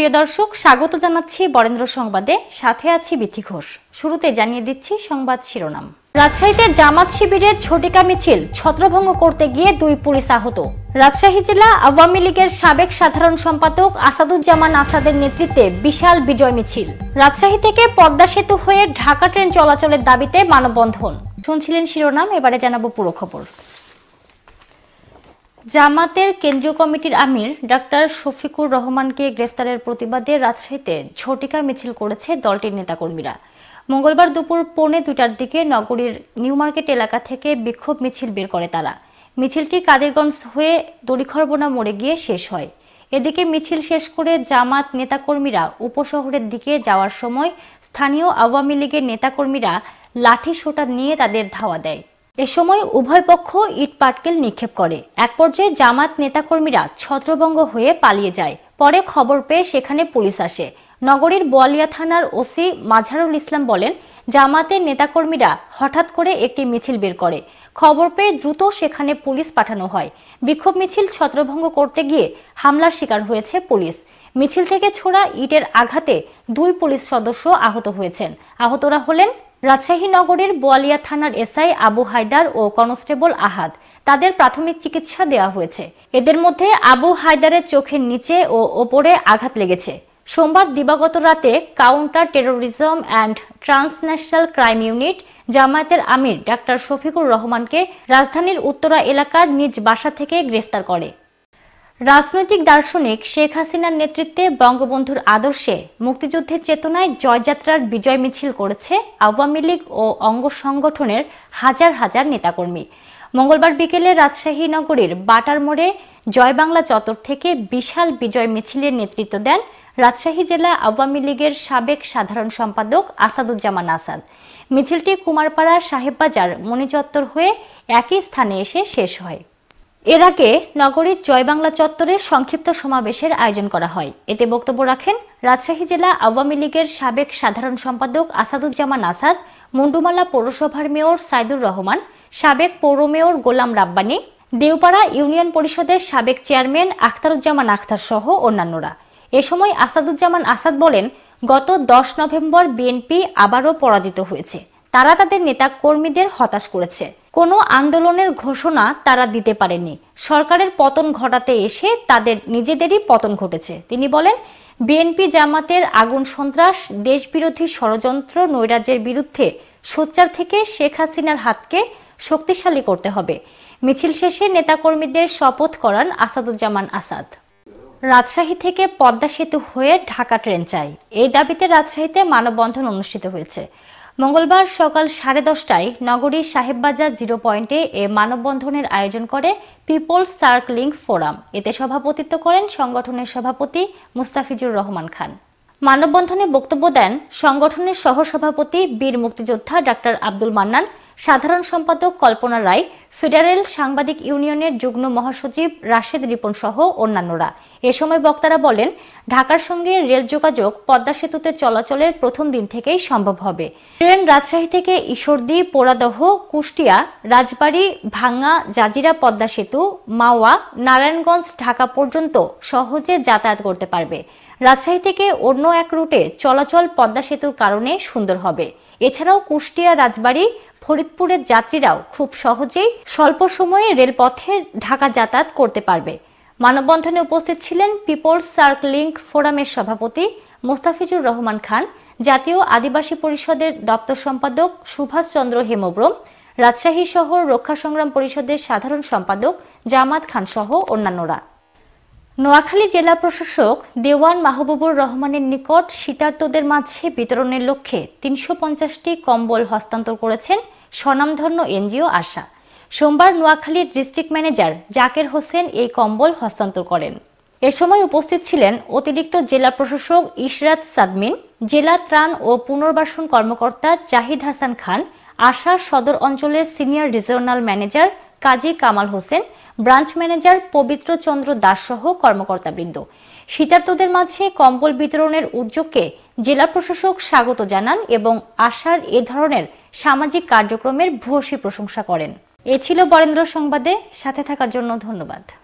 প্রিয় দর্শক স্বাগত জানাচ্ছি বরেন্দ্র সংবাদে সাথে আছি বিথি ঘোষ শুরুতে জানিয়ে দিচ্ছি সংবাদ শিরোনাম রাজশাহীতে জামাত শিবিরের ছটিকা মিছিল ছত্রভঙ্গ করতে গিয়ে দুই পুলিশ আহত রাজশাহী জেলা আওয়ামী লীগের সাবেক সাধারণ সম্পাদক আসাদুজ্জামান আসাদের নেতৃত্বে বিশাল বিজয় মিছিল রাজশাহী থেকে পদ্মা সেতু হয়ে ঢাকা ট্রেন চলাচলের দাবিতে মানববন্ধন শুনছিলেন শিরোনাম এবারে জানাবো পুরো খবর জামাতের কেন্দ্রীয় কমিটির আমির ডাক্তার শফিকুর রহমানকে গ্রেফতারের প্রতিবাদে রাজশাহীতে ঝটিকা মিছিল করেছে দলটির নেতাকর্মীরা মঙ্গলবার দুপুর পৌনে দুটার দিকে নগরীর নিউ মার্কেট এলাকা থেকে বিক্ষোভ মিছিল বের করে তারা মিছিলটি কাদেরগঞ্জ হয়ে দলিখরবোনা মোড়ে গিয়ে শেষ হয় এদিকে মিছিল শেষ করে জামাত নেতাকর্মীরা উপশহরের দিকে যাওয়ার সময় স্থানীয় আওয়ামী লীগের নেতাকর্মীরা লাঠি সোটা নিয়ে তাদের ধাওয়া দেয় এ সময় উভয় পক্ষ ইট পাটকেল নিক্ষেপ করে এক পর্যায়ে জামাত নেতাকর্মীরা ছত্রভঙ্গ হয়ে পালিয়ে যায় পরে খবর পেয়ে সেখানে পুলিশ আসে নগরীর বোয়ালিয়া থানার ওসি মাঝারুল ইসলাম বলেন জামাতের নেতাকর্মীরা হঠাৎ করে একটি মিছিল বের করে খবর পেয়ে দ্রুত সেখানে পুলিশ পাঠানো হয় বিক্ষোভ মিছিল ছত্রভঙ্গ করতে গিয়ে হামলার শিকার হয়েছে পুলিশ মিছিল থেকে ছোড়া ইটের আঘাতে দুই পুলিশ সদস্য আহত হয়েছেন আহতরা হলেন রাজশাহী নগরের বোয়ালিয়া থানার এসআই আবু হায়দার ও কনস্টেবল আহাদ তাদের প্রাথমিক চিকিৎসা দেওয়া হয়েছে এদের মধ্যে আবু হায়দারের চোখের নিচে ও ওপরে আঘাত লেগেছে সোমবার দিবাগত রাতে counter terrorism and transnational crime unit জামায়াতের আমির ডাক্তার শফিকুর রহমানকে রাজধানীর উত্তরা এলাকার নিজ বাসা থেকে গ্রেফতার করে রাজনৈতিক দার্শনিক শেখ হাসিনার নেতৃত্বে বঙ্গবন্ধুর আদর্শে মুক্তিযুদ্ধের চেতনায় জয়যাত্রার বিজয় মিছিল করেছে আওয়ামী লীগ ও অঙ্গ সংগঠনের হাজার হাজার নেতাকর্মী মঙ্গলবার বিকেলে রাজশাহী নগরীর বাটার মোড়ে জয় বাংলা চত্বর থেকে বিশাল বিজয় মিছিলের নেতৃত্ব দেন রাজশাহী জেলা আওয়ামী লীগের সাবেক সাধারণ সম্পাদক আসাদুজ্জামান আসাদ মিছিলটি কুমারপাড়া সাহেববাজার মণিচত্বর হয়ে একই স্থানে এসে শেষ হয় এর আগে নগরীর জয়বাংলা চত্বরে সংক্ষিপ্ত সমাবেশের আয়োজন করা হয় এতে বক্তব্য রাখেন রাজশাহী জেলা আওয়ামী লীগের সাবেক সাধারণ সম্পাদক আসাদুজ্জামান আসাদ মুন্ডুমালা পৌরসভার মেয়র সাইদুর রহমান সাবেক পৌর মেয়র গোলাম রাব্বানি দেওপাড়া ইউনিয়ন পরিষদের সাবেক চেয়ারম্যান আখতারুজ্জামান আখতার সহ অন্যান্যরা এ সময় আসাদুজ্জামান আসাদ বলেন গত দশ নভেম্বর বিএনপি আবারও পরাজিত হয়েছে তারা তাদের নেতা কর্মীদের হতাশ করেছে কোনো আন্দোলনের ঘোষণা তারা দিতে পারেনি সরকারের পতন ঘটাতে এসে তাদের নিজেদেরই পতন ঘটেছে তিনি বলেন বিএনপি জামাতের আগুন সন্ত্রাস দেশবিরোধী ষড়যন্ত্র নৈরাজ্যের বিরুদ্ধে সোচ্চার থেকে শেখ হাসিনার হাতকে শক্তিশালী করতে হবে মিছিল শেষে নেতাকর্মীদের শপথ করান আসাদুজ্জামান আসাদ রাজশাহী থেকে পদ্মা সেতু হয়ে ঢাকা ট্রেন চাই এই দাবিতে রাজশাহীতে মানববন্ধন অনুষ্ঠিত হয়েছে মঙ্গলবার সকাল সাড়ে দশটায় নগরীর সাহেববাজার জিরো পয়েন্টে এ মানববন্ধনের আয়োজন করে পিপলস সার্কলিং ফোরাম এতে সভাপতিত্ব করেন সংগঠনের সভাপতি মুস্তাফিজুর রহমান খান মানববন্ধনে বক্তব্য দেন সংগঠনের সহসভাপতি বীর মুক্তিযোদ্ধা ডাক্তার আব্দুল মান্নান সাধারণ সম্পাদক কল্পনা রায় ফেডারেল সাংবাদিক ইউনিয়নের যুগ্ম মহাসচিব রাশেদ রিপন সহ অন্যান্যরা এ সময় বক্তারা বলেন ঢাকার সঙ্গে রেল যোগাযোগ পদ্মা সেতুতে চলাচলের প্রথম দিন থেকেই সম্ভব হবে ট্রেন রাজশাহী থেকে ঈশ্বরদী পোড়াদহ কুষ্টিয়া রাজবাড়ি ভাঙ্গা জাজিরা পদ্মা সেতু মাওয়া নারায়ণগঞ্জ ঢাকা পর্যন্ত সহজে যাতায়াত করতে পারবে রাজশাহী থেকে অন্য এক রুটে চলাচল পদ্মা সেতুর কারণে সুন্দর হবে এছাড়াও কুষ্টিয়া রাজবাড়ী ফরিদপুরের যাত্রীরাও খুব সহজেই স্বল্প সময়ে রেলপথে ঢাকা যাতায়াত করতে পারবে মানববন্ধনে উপস্থিত ছিলেন পিপলস সার্ক লিঙ্ক ফোরামের সভাপতি মোস্তাফিজুর রহমান খান জাতীয় আদিবাসী পরিষদের দপ্তর সম্পাদক সুভাষ চন্দ্র হেমব্রম রাজশাহী শহর রক্ষা সংগ্রাম পরিষদের সাধারণ সম্পাদক জামাত খান সহ অন্যান্যরা নোয়াখালী জেলা প্রশাসক দেওয়ান মাহবুবুর রহমানের নিকট শীতার্তদের মাঝে বিতরণের লক্ষ্যে তিনশো পঞ্চাশটি কম্বল হস্তান্তর করেছেন স্বনামধন্য এনজিও আশা সোমবার নোয়াখালীর ডিস্ট্রিক্ট ম্যানেজার জাকের হোসেন এই কম্বল হস্তান্তর করেন এ সময় উপস্থিত ছিলেন অতিরিক্ত জেলা প্রশাসক ইশরাত সাদমিন জেলা ত্রাণ ও পুনর্বাসন কর্মকর্তা জাহিদ হাসান খান আশা সদর অঞ্চলের senior regional manager Kazi Kamal Hossain branch manager Pabitra Chandra Das সহ কর্মকর্তাবৃন্দ শীতার্তদের মাঝে কম্বল বিতরণের উদ্যোগকে জেলা প্রশাসক স্বাগত জানান এবং আশার এ ধরনের সামাজিক কার্যক্রমের ভূয়সী প্রশংসা করেন এ ছিল বরেন্দ্র সংবাদে সাথে থাকার জন্য ধন্যবাদ